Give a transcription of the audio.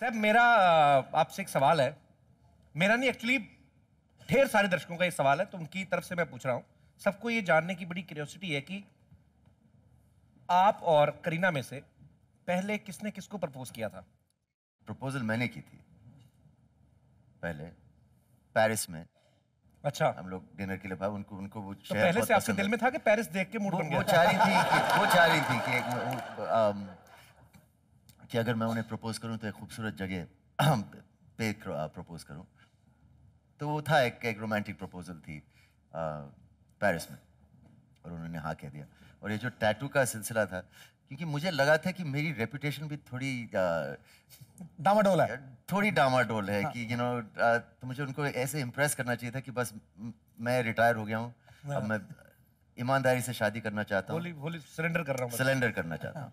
Sir मेरा आपसे एक सवाल है मेरा नहीं एक्चुअली ढेर सारे दर्शकों का ये सवाल है तो उनकी तरफ से मैं पूछ रहा हूँ सबको ये जानने की बड़ी क्यूरियोसिटी है कि आप और करीना में से पहले किसने किसको प्रपोज किया था प्रपोजल मैंने की थी पहले पेरिस में अच्छा हम लोग डिनर के लिए भाई उनको उनको वो तो पहले से आपके दिल में था कि पेरिस देख के मूड बन गया वो चाह रही थी कि वो चाह रही थी कि एक कि अगर मैं उन्हें प्रपोज़ करूँ तो एक खूबसूरत जगह पे प्रपोज़ uh, करूँ तो वो था एक एक रोमांटिक प्रपोज़ल थी पेरिस uh, में और उन्होंने हाँ कह दिया और ये जो टैटू का सिलसिला था क्योंकि मुझे लगा था कि मेरी रेपुटेशन भी थोड़ी uh, डामाडोल है थोड़ी डामाडोल है हाँ। कि यू नो तो मुझे उनको ऐसे इम्प्रेस करना चाहिए था कि बस मैं रिटायर हो गया हूँ अब हाँ। मैं ईमानदारी से शादी करना चाहता हूँ सिलेंडर कर रहा हूँ सिलेंडर करना चाहता हूँ